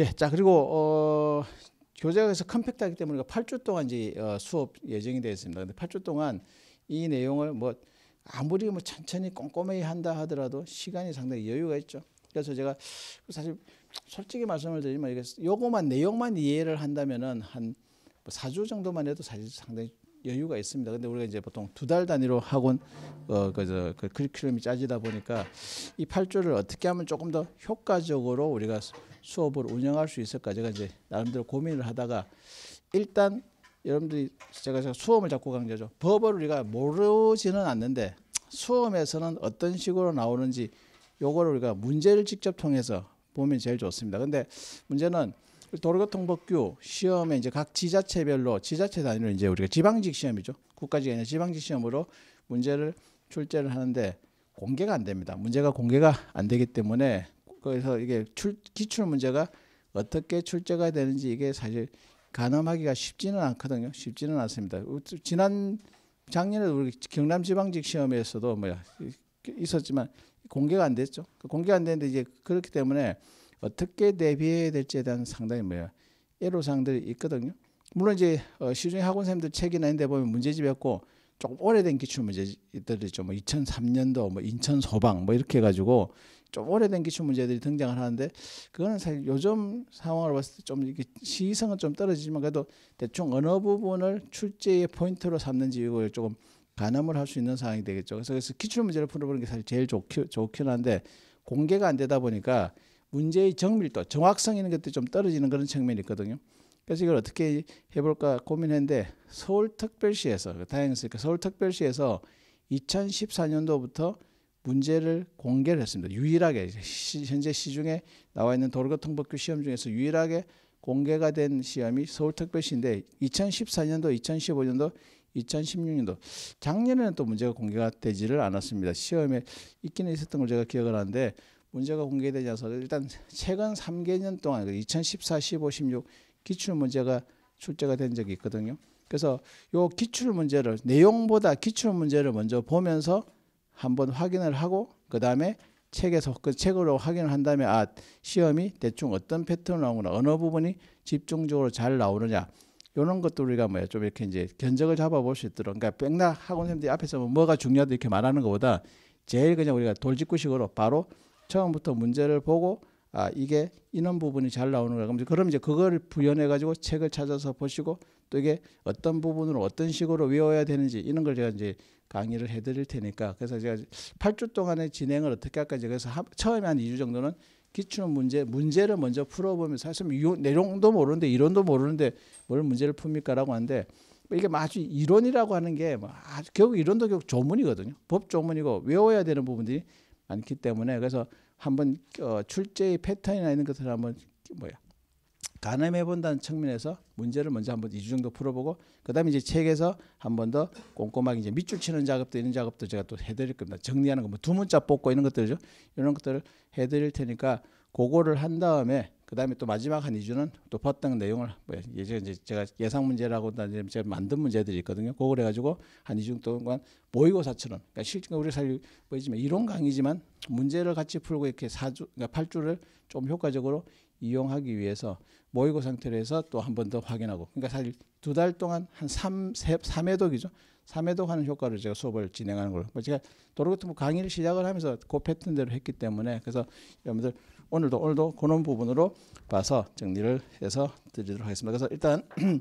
예, 자 그리고 어, 교재에서 컴팩트하기 때문에 8주 동안 이제 어, 수업 예정이 되어 있습니다. 근데 8주 동안 이 내용을 뭐 아무리 뭐 천천히 꼼꼼히 한다 하더라도 시간이 상당히 여유가 있죠. 그래서 제가 사실 솔직히 말씀을 드리면 이게 요거만 내용만 이해를 한다면은 한 4주 뭐 정도만 해도 사실 상당히 여유가 있습니다. 근데 우리가 이제 보통 두 달 단위로 학원 어, 그, 그 커리큘럼이 짜지다 보니까 이 8조를 어떻게 하면 조금 더 효과적으로 우리가 수업을 운영할 수 있을까 제가 이제 나름대로 고민을 하다가 일단 여러분들이 제가, 제가 수험을 자꾸 강조죠 법을 우리가 모르지는 않는데 수험에서는 어떤 식으로 나오는지 요거를 우리가 문제를 직접 통해서 보면 제일 좋습니다. 근데 문제는 도로교통법규 시험에 이제 각 지자체별로 지자체 단위로 이제 우리가 지방직 시험이죠. 국가직이 아니라 지방직 시험으로 문제를 출제를 하는데 공개가 안 됩니다. 문제가 공개가 안 되기 때문에 거기서 이게 출, 기출 문제가 어떻게 출제가 되는지 이게 사실 가늠하기가 쉽지는 않거든요. 쉽지는 않습니다. 지난 작년에 우리 경남지방직 시험에서도 뭐야 있었지만 공개가 안 됐죠. 공개가 안 됐는데 이제 그렇기 때문에 어떻게 대비해야 될지에 대한 상당히 뭐야 애로사항들이 있거든요. 물론 이제 어, 시중에 학원 선생님들 책이나 이런 데 보면 문제집이었고 조금 오래된 기출 문제들이 좀뭐 2003년도 뭐, 뭐 인천 소방 뭐 이렇게 해가지고 좀 오래된 기출 문제들이 등장을 하는데 그거는 사실 요즘 상황을 봤을 때 좀 이렇게 시의성은 좀 떨어지지만 그래도 대충 어느 부분을 출제의 포인트로 삼는지 이걸 조금 가늠을 할 수 있는 상황이 되겠죠. 그래서, 그래서 기출 문제를 풀어보는 게 사실 제일 좋기, 좋긴 한데 공개가 안 되다 보니까 문제의 정밀도, 정확성 있는 것들이 좀 떨어지는 그런 측면이 있거든요. 그래서 이걸 어떻게 해볼까 고민했는데 서울특별시에서 그 다행스럽게 서울특별시에서 2014년도부터 문제를 공개를 했습니다. 유일하게 시, 현재 시중에 나와 있는 도로교통법규 시험 중에서 유일하게 공개가 된 시험이 서울특별시인데 2014년도, 2015년도, 2016년도 작년에는 또 문제가 공개가 되지를 않았습니다. 시험에 있기는 있었던 걸 제가 기억을 하는데 문제가 공개되지 않아서 일단 최근 3개년 동안 2014, 15, 16 기출 문제가 출제가 된 적이 있거든요. 그래서 요 기출 문제를 내용보다 기출 문제를 먼저 보면서 한번 확인을 하고 그다음에 책에서 그 책으로 확인을 한 다음에 아 시험이 대충 어떤 패턴으로 나오거나 어느 부분이 집중적으로 잘 나오느냐 이런 것도 우리가 뭐야좀 이렇게 이제 견적을 잡아볼 수 있도록 그러니까 백락 학원 생들이 앞에서 뭐 뭐가 중요하다 이렇게 말하는 것보다 제일 그냥 우리가 돌직구식으로 바로 처음부터 문제를 보고 아 이게 이런 부분이 잘 나오는 거야. 그럼, 이제 그걸 부연해 가지고 책을 찾아서 보시고 또 이게 어떤 부분을 어떤 식으로 외워야 되는지 이런 걸 제가 이제 강의를 해드릴 테니까 그래서 제가 8주 동안의 진행을 어떻게 할까 이제 그래서 하, 처음에 한 2주 정도는 기출 문제 문제를 먼저 풀어보면 사실 내용도 모르는데 이론도 모르는데 뭘 문제를 풉니까라고 하는데 이게 뭐 아주 이론이라고 하는 게 뭐 아주 결국 이론도 결국 조문이거든요. 법 조문이고 외워야 되는 부분들이 않기 때문에 그래서 한번 어, 출제의 패턴이나 이런 것을 한번 뭐야 가늠해 본다는 측면에서 문제를 먼저 한번 이주 정도 풀어보고 그다음에 이제 책에서 한 번 더 꼼꼼하게 이제 밑줄 치는 작업도 이런 작업도 제가 또 해드릴 겁니다. 정리하는 거 뭐두 문자 뽑고 이런 것들죠. 이런 것들을 해드릴 테니까 그거를 한 다음에 그다음에 또 마지막 한이주는또 봤던 내용을 뭐 예전 이제 제가 예상 문제라고 제가 만든 문제들이 있거든요. 그걸 해가지고 한이주 동안 모의고사처럼 그러니까 실제 우리 사실 보이지만 뭐 이론 강의지만 문제를 같이 풀고 이렇게 사주 그러니까 팔주를좀 효과적으로 이용하기 위해서 모의고 상태로 해서 또 한 번 더 확인하고 그러니까 사실 두 달 동안 한 3, 3회독이죠. 3회독 하는 효과를 제가 수업을 진행하는 걸로 뭐 제가 도로교통부 강의를 시작을 하면서 그 패턴대로 했기 때문에 그래서 여러분들 오늘도 오늘도 그런 부분으로 봐서 정리를 해서 드리도록 하겠습니다. 그래서 일단